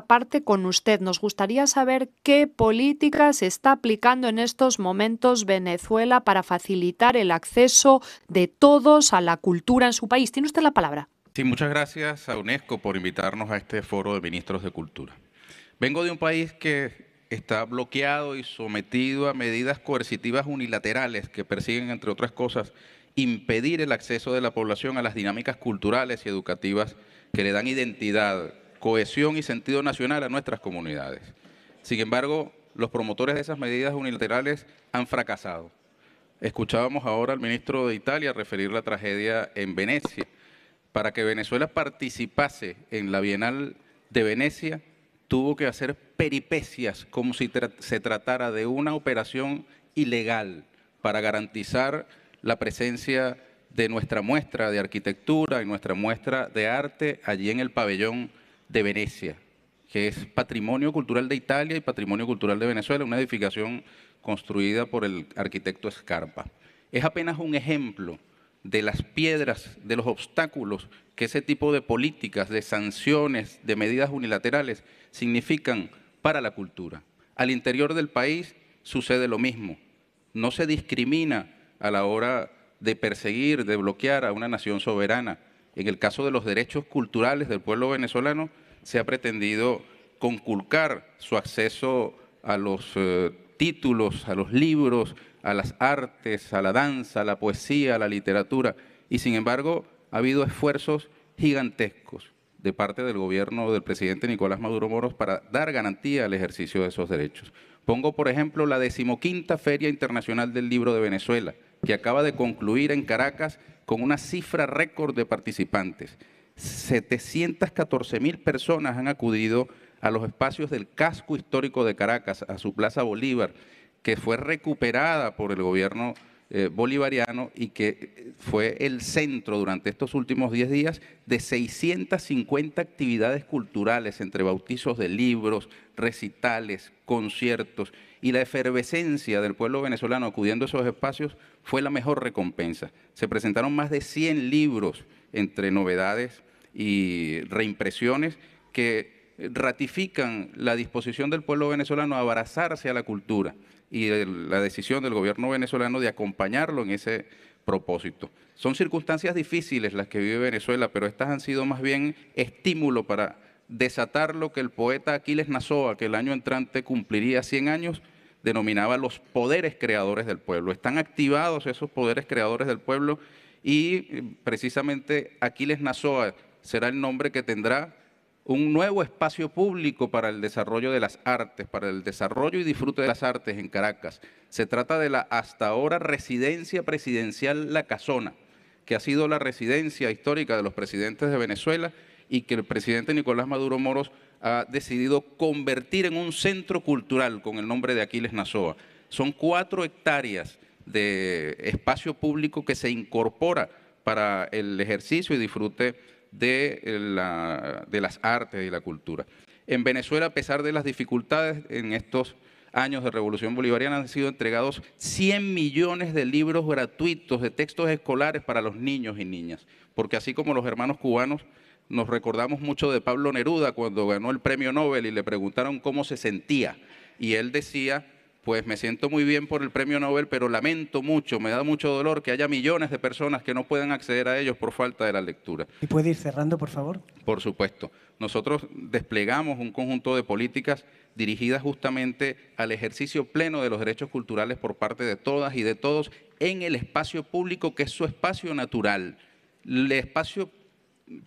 parte con usted. Nos gustaría saber qué política se está aplicando en estos momentos Venezuela para facilitar el acceso de todos a la cultura en su país. Tiene usted la palabra. Sí, muchas gracias a UNESCO por invitarnos a este foro de ministros de cultura. Vengo de un país que está bloqueado y sometido a medidas coercitivas unilaterales que persiguen, entre otras cosas, impedir el acceso de la población a las dinámicas culturales y educativas que le dan identidad, cohesión y sentido nacional a nuestras comunidades. Sin embargo, los promotores de esas medidas unilaterales han fracasado. Escuchábamos ahora al ministro de Italia referir la tragedia en Venecia. Para que Venezuela participase en la Bienal de Venecia, tuvo que hacer peripecias como si se tratara de una operación ilegal para garantizar la presencia de nuestra muestra de arquitectura y nuestra muestra de arte allí en el pabellón de Venecia, que es Patrimonio Cultural de Italia y Patrimonio Cultural de Venezuela, una edificación construida por el arquitecto Scarpa. Es apenas un ejemplo de las piedras, de los obstáculos que ese tipo de políticas, de sanciones, de medidas unilaterales significan para la cultura. Al interior del país sucede lo mismo. No se discrimina a la hora de perseguir, de bloquear a una nación soberana. En el caso de los derechos culturales del pueblo venezolano, se ha pretendido conculcar su acceso a los eh, títulos, a los libros, a las artes, a la danza, a la poesía, a la literatura. Y sin embargo, ha habido esfuerzos gigantescos de parte del gobierno del presidente Nicolás Maduro Moros para dar garantía al ejercicio de esos derechos. Pongo, por ejemplo, la decimoquinta Feria Internacional del Libro de Venezuela, que acaba de concluir en Caracas con una cifra récord de participantes. 714 mil personas han acudido a los espacios del casco histórico de Caracas, a su Plaza Bolívar, que fue recuperada por el gobierno eh, bolivariano y que fue el centro durante estos últimos 10 días de 650 actividades culturales entre bautizos de libros, recitales, conciertos y la efervescencia del pueblo venezolano acudiendo a esos espacios fue la mejor recompensa. Se presentaron más de 100 libros entre novedades y reimpresiones que ratifican la disposición del pueblo venezolano a abrazarse a la cultura y la decisión del gobierno venezolano de acompañarlo en ese propósito. Son circunstancias difíciles las que vive Venezuela, pero estas han sido más bien estímulo para desatar lo que el poeta Aquiles Nazoa, que el año entrante cumpliría 100 años, denominaba los poderes creadores del pueblo. Están activados esos poderes creadores del pueblo y eh, precisamente Aquiles Nazoa será el nombre que tendrá un nuevo espacio público para el desarrollo de las artes, para el desarrollo y disfrute de las artes en Caracas. Se trata de la hasta ahora residencia presidencial La Casona, que ha sido la residencia histórica de los presidentes de Venezuela y que el presidente Nicolás Maduro Moros ha decidido convertir en un centro cultural con el nombre de Aquiles Nazoa. Son cuatro hectáreas de espacio público que se incorpora para el ejercicio y disfrute eh, de, las artes y la cultura. En Venezuela, a pesar de las dificultades en estos años de Revolución Bolivariana, han sido entregados 100 millones de libros gratuitos de textos escolares para los niños y niñas, porque así como los hermanos cubanos nos recordamos mucho de Pablo Neruda cuando ganó el premio Nobel y le preguntaron cómo se sentía, y él decía pues me siento muy bien por el premio Nobel, pero lamento mucho, me da mucho dolor que haya millones de personas que no puedan acceder a ellos por falta de la lectura. ¿Y puede ir cerrando, por favor? Por supuesto. Nosotros desplegamos un conjunto de políticas dirigidas justamente al ejercicio pleno de los derechos culturales por parte de todas y de todos en el espacio público, que es su espacio natural. El espacio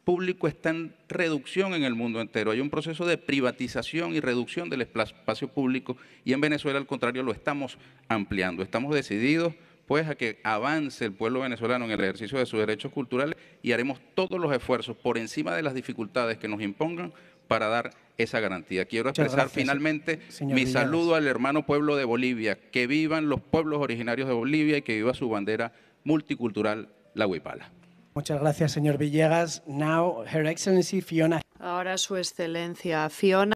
público está en reducción en el mundo entero. Hay un proceso de privatización y reducción del espacio público y en Venezuela, al contrario, lo estamos ampliando. Estamos decididos pues a que avance el pueblo venezolano en el ejercicio de sus derechos culturales y haremos todos los esfuerzos por encima de las dificultades que nos impongan para dar esa garantía. Quiero expresar finalmente mi saludo al hermano pueblo de Bolivia, que vivan los pueblos originarios de Bolivia y que viva su bandera multicultural, la Huipala. Muchas gracias, señor Villegas. Now, Her Excellency Fiona. Ahora su excelencia Fiona.